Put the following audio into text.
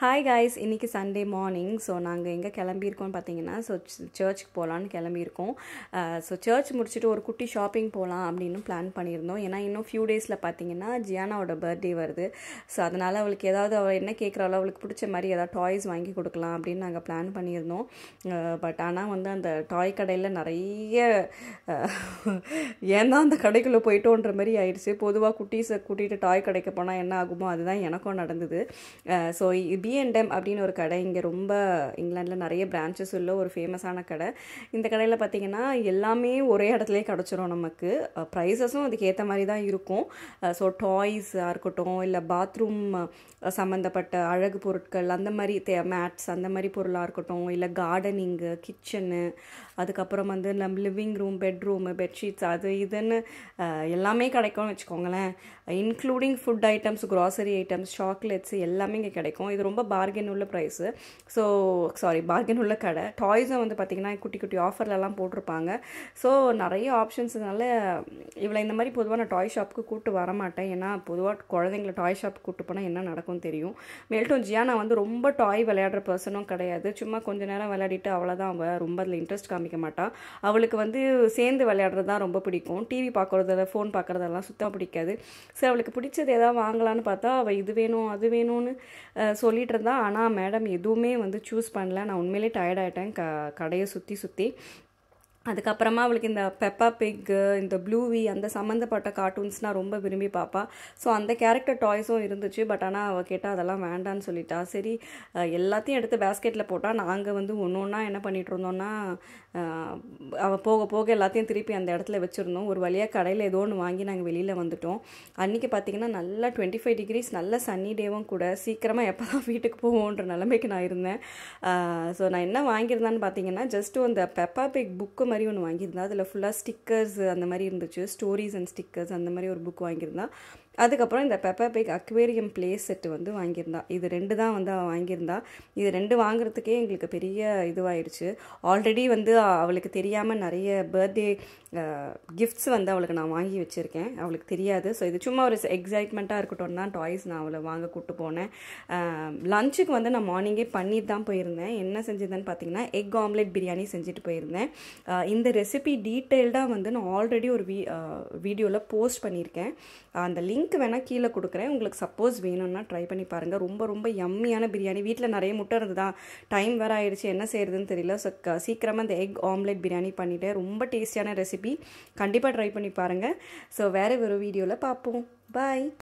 hi guys இன்னைக்கு Sunday morning so நாங்கள் எங்கே கிளம்பியிருக்கோம்னு பார்த்தீங்கன்னா ஸோ சர்ச்சுக்கு போகலான்னு கிளம்பியிருக்கோம் ஸோ uh, சர்ச் முடிச்சுட்டு ஒரு குட்டி ஷாப்பிங் போகலாம் அப்படின்னு பிளான் பண்ணியிருந்தோம் ஏன்னா இன்னும் ஃபியூ டேஸில் பார்த்தீங்கன்னா ஜியானாவோட பர்த்டே வருது ஸோ அதனால் அவளுக்கு ஏதாவது அவள் என்ன கேட்குறாளோ அவளுக்கு பிடிச்ச மாதிரி ஏதாவது டாய்ஸ் வாங்கி கொடுக்கலாம் அப்படின்னு நாங்கள் பிளான் பண்ணியிருந்தோம் பட் uh, ஆனால் வந்து அந்த டாய் கடையில் நிறைய uh, ஏன் தான் அந்த கடைக்குள்ளே போயிட்டோன்ற மாதிரி ஆயிடுச்சு பொதுவாக குட்டீஸை கூட்டிகிட்டு டாய் கடைக்கு போனால் என்ன ஆகுமோ அதுதான் எனக்கும் நடந்தது ஸோ பிஎன்டம் அப்படின்னு ஒரு கடை இங்கே ரொம்ப இங்கிலாண்டில் நிறைய பிரான்ச்சஸ் உள்ள ஒரு ஃபேமஸான கடை இந்த கடையில் பார்த்திங்கன்னா எல்லாமே ஒரே இடத்துலேயே கிடச்சிரும் நமக்கு ப்ரைஸஸும் அதுக்கேற்ற மாதிரி தான் இருக்கும் ஸோ டாய்ஸாக இருக்கட்டும் இல்லை பாத்ரூம் சம்மந்தப்பட்ட அழகு பொருட்கள் அந்த மாதிரி தே மேட்ஸ் அந்த மாதிரி பொருளாக இருக்கட்டும் இல்லை கார்டனிங்கு கிச்சனு அதுக்கப்புறம் வந்து நம் லிவிங் ரூம் பெட்ரூமு பெட்ஷீட்ஸ் அது இதுன்னு எல்லாமே கிடைக்கும்னு வச்சுக்கோங்களேன் including food items grocery items chocolates எல்லாமே இங்கே கிடைக்கும் இது ரொம்ப பார்கென் உள்ள ப்ரைஸு ஸோ சாரி பார்கென் உள்ள கடை டாய்ஸும் வந்து பார்த்திங்கன்னா குட்டி குட்டி ஆஃபர்லலாம் போட்டிருப்பாங்க ஸோ நிறைய ஆப்ஷன்ஸ்னால இவளை இந்த மாதிரி பொதுவாக நான் டாய் ஷாப்புக்கு கூப்பிட்டு வரமாட்டேன் ஏன்னா பொதுவாக குழந்தைங்கள டாய் ஷாப் கூப்பிட்டு போனால் என்ன நடக்கும்னு தெரியும் மேல்ட்டும் ஜியா நான் வந்து ரொம்ப டாய் விளையாடுற பர்சனும் கிடையாது சும்மா கொஞ்ச நேரம் விளையாடிட்டு அவ்வளோதான் அவள் ரொம்ப அதில் இன்ட்ரெஸ்ட் காமிக்க மாட்டான் அவளுக்கு வந்து சேர்ந்து விளையாடுறது தான் ரொம்ப பிடிக்கும் டிவி பார்க்குறது ஃபோன் பார்க்குறதெல்லாம் சுத்தமாக பிடிக்காது சரி அவளுக்கு பிடிச்சது எதாவது வாங்கலான்னு பார்த்தா அவள் இது வேணும் அது வேணும்னு சொல்லி சொல்லிகிட்டு இருந்தா ஆனால் மேடம் எதுவுமே வந்து சூஸ் பண்ணல நான் உண்மையிலே ஆகிட்டேன் க கடையை சுற்றி சுற்றி அதுக்கப்புறமா அவளுக்கு இந்த பெப்பா பிக்கு இந்த ப்ளூவி அந்த சம்மந்தப்பட்ட கார்ட்டூன்ஸ்னால் ரொம்ப விரும்பி பார்ப்பா ஸோ அந்த கேரக்டர் டாய்ஸும் இருந்துச்சு பட் ஆனால் அவள் கேட்டால் அதெல்லாம் வேண்டான்னு சொல்லிட்டா சரி எல்லாத்தையும் எடுத்து பேஸ்கெட்டில் போட்டால் நாங்கள் வந்து ஒன்று ஒன்றா என்ன பண்ணிகிட்டு இருந்தோம்னா அவள் போக போக எல்லாத்தையும் திருப்பி அந்த இடத்துல வச்சுருந்தோம் ஒரு வழியாக கடையில் ஏதோ ஒன்று வாங்கி நாங்கள் வெளியில் வந்துட்டோம் அன்றைக்கி பார்த்திங்கன்னா நல்லா டுவெண்ட்டி ஃபைவ் டிகிரிஸ் நல்ல சன்னி டேவும் கூட சீக்கிரமாக எப்போ தான் வீட்டுக்கு போவோன்ற நிலைமைக்கு நான் இருந்தேன் ஸோ நான் என்ன வாங்கியிருந்தேன்னு பார்த்தீங்கன்னா ஜஸ்ட்டு அந்த பெப்பா பிக் புக்கு மாதிரி ஒன்று வாங்கியிருந்தா அதில் ஃபுல்லாக ஸ்டிக்கர்ஸ் அந்த மாதிரி இருந்துச்சு ஸ்டோரிஸ் அண்ட் ஸ்டிக்கர்ஸ் அந்த மாதிரி ஒரு புக் வாங்கியிருந்தா அதுக்கப்புறம் இந்த paper bag aquarium play set வந்து வாங்கியிருந்தா இது ரெண்டு தான் வந்து அவள் வாங்கியிருந்தா இது ரெண்டு வாங்குறதுக்கே எங்களுக்கு பெரிய இதுவாயிடுச்சு ஆல்ரெடி வந்து அவளுக்கு தெரியாமல் நிறைய பர்த்டே கிஃப்ட்ஸ் வந்து அவளுக்கு நான் வாங்கி வச்சுருக்கேன் அவளுக்கு தெரியாது ஸோ இது சும்மா ஒரு எக்ஸைட்மெண்ட்டாக இருக்கட்டும் தான் டாய்ஸ் நான் அவளை வாங்க கூப்பிட்டு போனேன் லஞ்சுக்கு வந்து நான் மார்னிங்கே பண்ணிட்டு தான் போயிருந்தேன் என்ன செஞ்சுருந்தேன்னு பார்த்தீங்கன்னா எக் ஆம்லெட் பிரியாணி செஞ்சுட்டு போயிருந்தேன் இந்த ரெசிபி டீட்டெயில்டாக வந்து நான் ஆல்ரெடி ஒரு வீ வீடியோவில் போஸ்ட் பண்ணியிருக்கேன் அந்த லிங்க் லிங்க் வேணால் கீழே கொடுக்குறேன் உங்களுக்கு சப்போஸ் வேணும்னா ட்ரை பண்ணி பாருங்கள் ரொம்ப ரொம்ப எம்மியான பிரியாணி வீட்டில் நிறைய முட்டை இருந்ததா டைம் வேறு ஆயிடுச்சு என்ன செய்கிறதுன்னு தெரியல ஸோ சீக்கிரமாக அந்த எக் ஆம்லேட் பிரியாணி பண்ணிவிட்டேன் ரொம்ப டேஸ்டியான ரெசிபி கண்டிப்பாக ட்ரை பண்ணி பாருங்கள் ஸோ வேறு ஒரு வீடியோவில் பார்ப்போம் பாய்